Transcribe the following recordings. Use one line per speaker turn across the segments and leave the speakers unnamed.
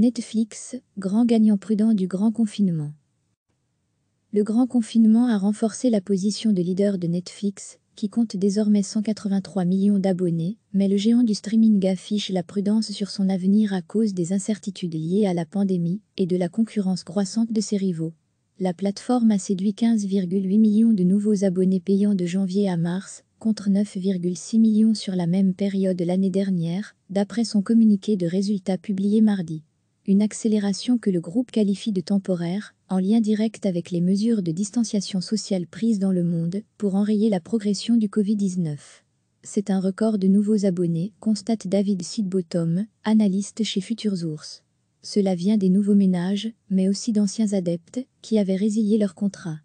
Netflix, grand gagnant prudent du grand confinement. Le grand confinement a renforcé la position de leader de Netflix, qui compte désormais 183 millions d'abonnés, mais le géant du streaming affiche la prudence sur son avenir à cause des incertitudes liées à la pandémie et de la concurrence croissante de ses rivaux. La plateforme a séduit 15,8 millions de nouveaux abonnés payants de janvier à mars, contre 9,6 millions sur la même période l'année dernière, d'après son communiqué de résultats publié mardi une accélération que le groupe qualifie de temporaire, en lien direct avec les mesures de distanciation sociale prises dans le monde pour enrayer la progression du Covid-19. C'est un record de nouveaux abonnés, constate David Sidbottom, analyste chez Futures Ours. Cela vient des nouveaux ménages, mais aussi d'anciens adeptes qui avaient résilié leur contrat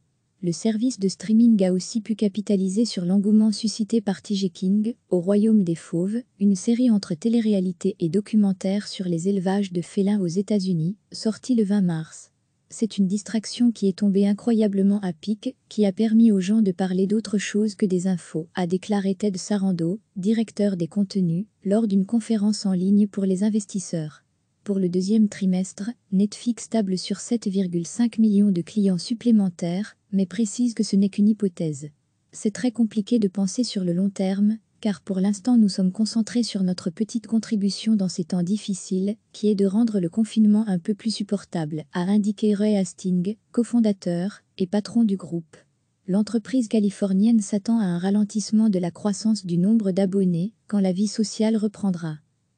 le service de streaming a aussi pu capitaliser sur l'engouement suscité par TG King, Au Royaume des Fauves, une série entre télé-réalité et documentaire sur les élevages de félins aux États-Unis, sortie le 20 mars. C'est une distraction qui est tombée incroyablement à pic, qui a permis aux gens de parler d'autre chose que des infos, a déclaré Ted Sarando, directeur des contenus, lors d'une conférence en ligne pour les investisseurs. Pour le deuxième trimestre, Netflix table sur 7,5 millions de clients supplémentaires, mais précise que ce n'est qu'une hypothèse. C'est très compliqué de penser sur le long terme, car pour l'instant nous sommes concentrés sur notre petite contribution dans ces temps difficiles, qui est de rendre le confinement un peu plus supportable, a indiqué Ray Hastings, cofondateur et patron du groupe. L'entreprise californienne s'attend à un ralentissement de la croissance du nombre d'abonnés quand la vie sociale reprendra.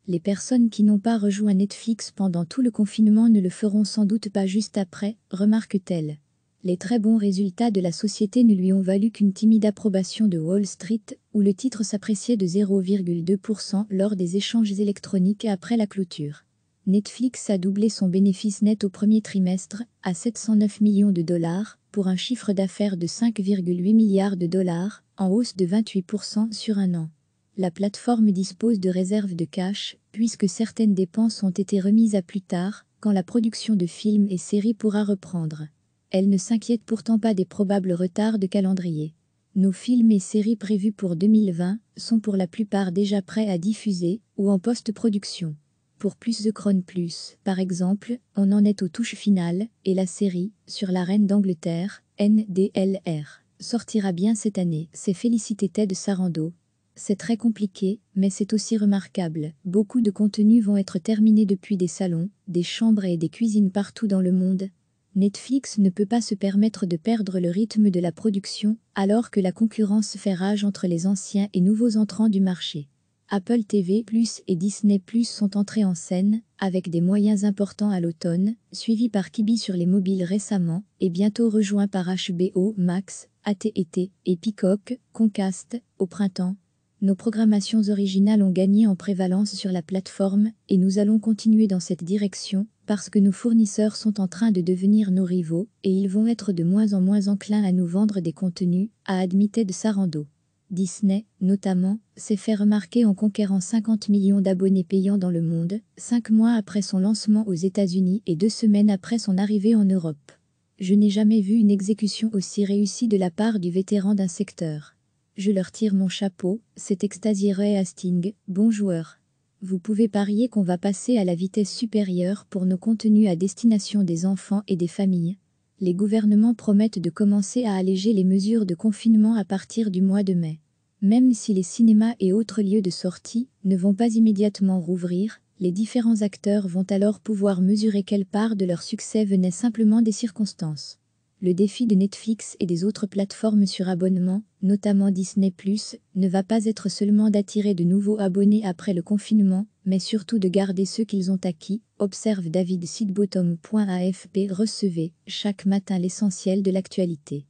Les personnes qui n'ont pas rejoint Netflix pendant tout le confinement ne le feront sans doute pas juste après, remarque-t-elle. Les très bons résultats de la société ne lui ont valu qu'une timide approbation de Wall Street, où le titre s'appréciait de 0,2% lors des échanges électroniques après la clôture. Netflix a doublé son bénéfice net au premier trimestre, à 709 millions de dollars, pour un chiffre d'affaires de 5,8 milliards de dollars, en hausse de 28% sur un an la plateforme dispose de réserves de cash, puisque certaines dépenses ont été remises à plus tard, quand la production de films et séries pourra reprendre. Elle ne s'inquiète pourtant pas des probables retards de calendrier. Nos films et séries prévus pour 2020 sont pour la plupart déjà prêts à diffuser ou en post-production. Pour Plus de Crown Plus, par exemple, on en est aux touches finales, et la série, sur la Reine d'Angleterre, NDLR, sortira bien cette année. C'est Félicité Ted Sarando, c'est très compliqué, mais c'est aussi remarquable. Beaucoup de contenus vont être terminés depuis des salons, des chambres et des cuisines partout dans le monde. Netflix ne peut pas se permettre de perdre le rythme de la production, alors que la concurrence fait rage entre les anciens et nouveaux entrants du marché. Apple TV Plus et Disney sont entrés en scène, avec des moyens importants à l'automne, suivis par Kibi sur les mobiles récemment, et bientôt rejoints par HBO Max, AT&T et Peacock, Concast, au printemps, nos programmations originales ont gagné en prévalence sur la plateforme et nous allons continuer dans cette direction parce que nos fournisseurs sont en train de devenir nos rivaux et ils vont être de moins en moins enclins à nous vendre des contenus, a admitté de Sarando. Disney, notamment, s'est fait remarquer en conquérant 50 millions d'abonnés payants dans le monde, cinq mois après son lancement aux États-Unis et deux semaines après son arrivée en Europe. Je n'ai jamais vu une exécution aussi réussie de la part du vétéran d'un secteur. Je leur tire mon chapeau, c'est extasié Ray Hastings, bon joueur. Vous pouvez parier qu'on va passer à la vitesse supérieure pour nos contenus à destination des enfants et des familles. Les gouvernements promettent de commencer à alléger les mesures de confinement à partir du mois de mai. Même si les cinémas et autres lieux de sortie ne vont pas immédiatement rouvrir, les différents acteurs vont alors pouvoir mesurer quelle part de leur succès venait simplement des circonstances le défi de Netflix et des autres plateformes sur abonnement, notamment Disney ⁇ ne va pas être seulement d'attirer de nouveaux abonnés après le confinement, mais surtout de garder ceux qu'ils ont acquis, observe David Sidbottom.afp recevez chaque matin l'essentiel de l'actualité.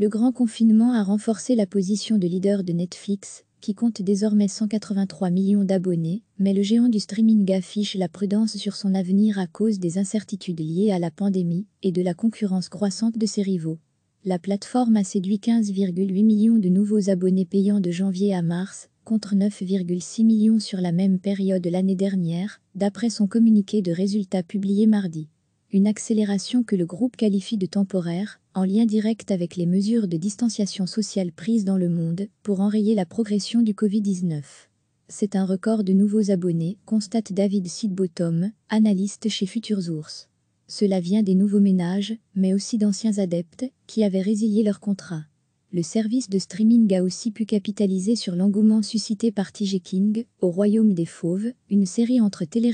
Le grand confinement a renforcé la position de leader de Netflix, qui compte désormais 183 millions d'abonnés, mais le géant du streaming affiche la prudence sur son avenir à cause des incertitudes liées à la pandémie et de la concurrence croissante de ses rivaux. La plateforme a séduit 15,8 millions de nouveaux abonnés payants de janvier à mars, contre 9,6 millions sur la même période l'année dernière, d'après son communiqué de résultats publié mardi. Une accélération que le groupe qualifie de temporaire, en lien direct avec les mesures de distanciation sociale prises dans le monde pour enrayer la progression du Covid-19. C'est un record de nouveaux abonnés, constate David Sidbottom, analyste chez Futures Ours. Cela vient des nouveaux ménages, mais aussi d'anciens adeptes qui avaient résilié leur contrat. Le service de streaming a aussi pu capitaliser sur l'engouement suscité par TG King, Au Royaume des Fauves, une série entre télé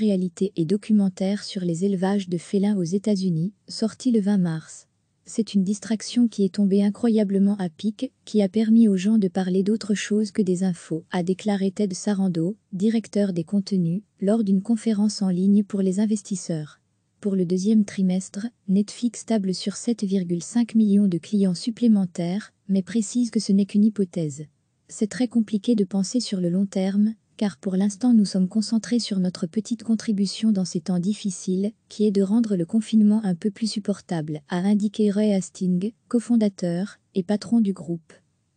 et documentaire sur les élevages de félins aux États-Unis, sortie le 20 mars. C'est une distraction qui est tombée incroyablement à pic, qui a permis aux gens de parler d'autre chose que des infos, a déclaré Ted Sarando, directeur des contenus, lors d'une conférence en ligne pour les investisseurs. Pour le deuxième trimestre, Netflix table sur 7,5 millions de clients supplémentaires, mais précise que ce n'est qu'une hypothèse. C'est très compliqué de penser sur le long terme, car pour l'instant nous sommes concentrés sur notre petite contribution dans ces temps difficiles, qui est de rendre le confinement un peu plus supportable, a indiqué Ray Hastings, cofondateur et patron du groupe.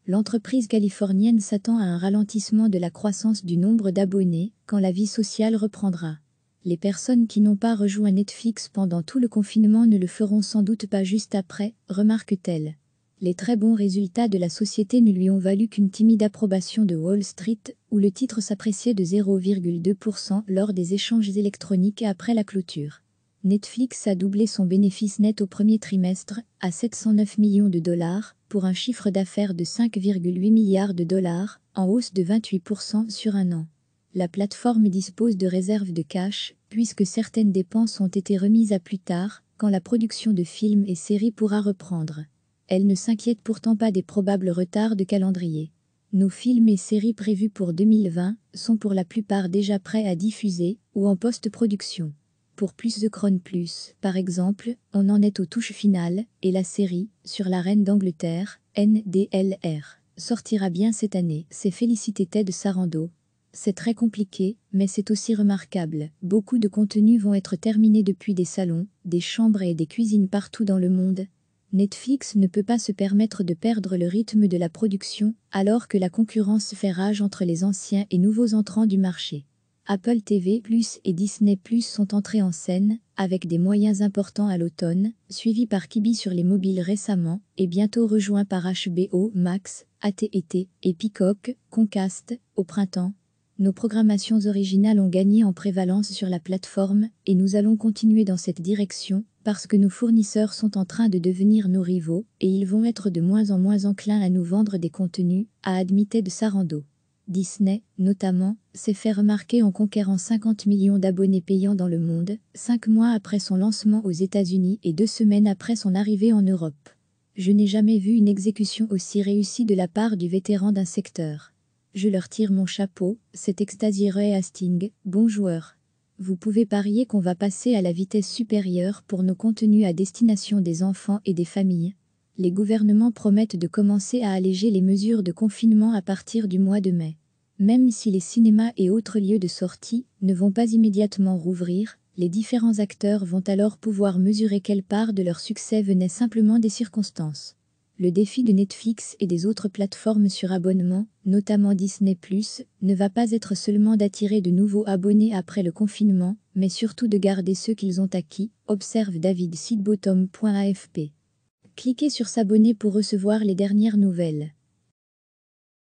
L'entreprise californienne s'attend à un ralentissement de la croissance du nombre d'abonnés quand la vie sociale reprendra. Les personnes qui n'ont pas rejoint Netflix pendant tout le confinement ne le feront sans doute pas juste après, remarque-t-elle. Les très bons résultats de la société ne lui ont valu qu'une timide approbation de Wall Street, où le titre s'appréciait de 0,2% lors des échanges électroniques après la clôture. Netflix a doublé son bénéfice net au premier trimestre, à 709 millions de dollars, pour un chiffre d'affaires de 5,8 milliards de dollars, en hausse de 28% sur un an. La plateforme dispose de réserves de cash, puisque certaines dépenses ont été remises à plus tard, quand la production de films et séries pourra reprendre. Elle ne s'inquiète pourtant pas des probables retards de calendrier. Nos films et séries prévus pour 2020 sont pour la plupart déjà prêts à diffuser ou en post-production. Pour Plus de Cron Plus, par exemple, on en est aux touches finales, et la série, sur la Reine d'Angleterre, NDLR, sortira bien cette année. C'est félicité Ted Sarando. C'est très compliqué, mais c'est aussi remarquable. Beaucoup de contenus vont être terminés depuis des salons, des chambres et des cuisines partout dans le monde, Netflix ne peut pas se permettre de perdre le rythme de la production alors que la concurrence fait rage entre les anciens et nouveaux entrants du marché. Apple TV Plus et Disney Plus sont entrés en scène avec des moyens importants à l'automne, suivis par Kibi sur les mobiles récemment et bientôt rejoints par HBO Max, AT&T et Peacock, Concast, au printemps. Nos programmations originales ont gagné en prévalence sur la plateforme et nous allons continuer dans cette direction parce que nos fournisseurs sont en train de devenir nos rivaux et ils vont être de moins en moins enclins à nous vendre des contenus, a admitté de Sarando. Disney, notamment, s'est fait remarquer en conquérant 50 millions d'abonnés payants dans le monde, cinq mois après son lancement aux États-Unis et deux semaines après son arrivée en Europe. Je n'ai jamais vu une exécution aussi réussie de la part du vétéran d'un secteur. Je leur tire mon chapeau, c'est extasié Ray Asting, bon joueur vous pouvez parier qu'on va passer à la vitesse supérieure pour nos contenus à destination des enfants et des familles. Les gouvernements promettent de commencer à alléger les mesures de confinement à partir du mois de mai. Même si les cinémas et autres lieux de sortie ne vont pas immédiatement rouvrir, les différents acteurs vont alors pouvoir mesurer quelle part de leur succès venait simplement des circonstances le défi de Netflix et des autres plateformes sur abonnement, notamment Disney ⁇ ne va pas être seulement d'attirer de nouveaux abonnés après le confinement, mais surtout de garder ceux qu'ils ont acquis, observe David Sidbottom.afp. Cliquez sur S'abonner pour recevoir les dernières nouvelles.